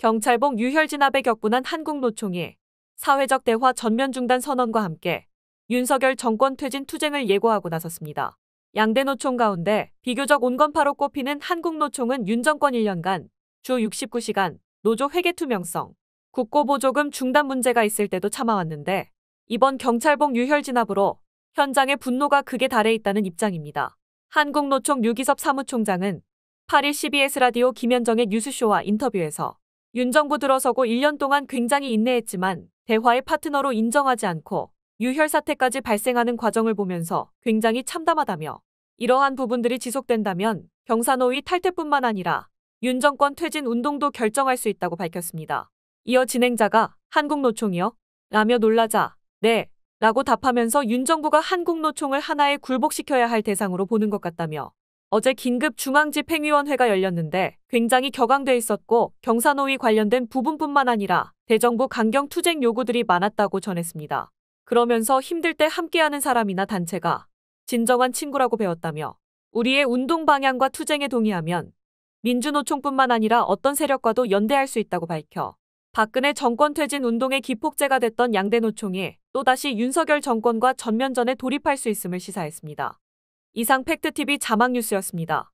경찰봉 유혈 진압에 격분한 한국노총이 사회적 대화 전면 중단 선언과 함께 윤석열 정권 퇴진 투쟁을 예고하고 나섰습니다. 양대 노총 가운데 비교적 온건파로 꼽히는 한국노총은 윤 정권 1년간 주 69시간 노조 회계 투명성, 국고보조금 중단 문제가 있을 때도 참아왔는데 이번 경찰봉 유혈 진압으로 현장의 분노가 극에 달해 있다는 입장입니다. 한국노총 유기섭 사무총장은 8일 CBS 라디오 김현정의 뉴스쇼와 인터뷰에서 윤 정부 들어서고 1년 동안 굉장히 인내했지만 대화의 파트너로 인정하지 않고 유혈 사태까지 발생하는 과정을 보면서 굉장히 참담하다며 이러한 부분들이 지속된다면 경사노위 탈퇴뿐만 아니라 윤 정권 퇴진 운동도 결정할 수 있다고 밝혔습니다. 이어 진행자가 한국노총이요? 라며 놀라자 네 라고 답하면서 윤 정부가 한국노총을 하나의 굴복시켜야 할 대상으로 보는 것 같다며 어제 긴급 중앙집행위원회가 열렸는데 굉장히 격앙돼 있었고 경사노위 관련된 부분뿐만 아니라 대정부 강경 투쟁 요구들이 많았다고 전했습니다. 그러면서 힘들 때 함께하는 사람이나 단체가 진정한 친구라고 배웠다며 우리의 운동 방향과 투쟁에 동의하면 민주노총뿐만 아니라 어떤 세력과도 연대할 수 있다고 밝혀 박근혜 정권 퇴진 운동의 기폭제가 됐던 양대노총이 또다시 윤석열 정권과 전면전에 돌입할 수 있음을 시사했습니다. 이상 팩트TV 자막뉴스였습니다.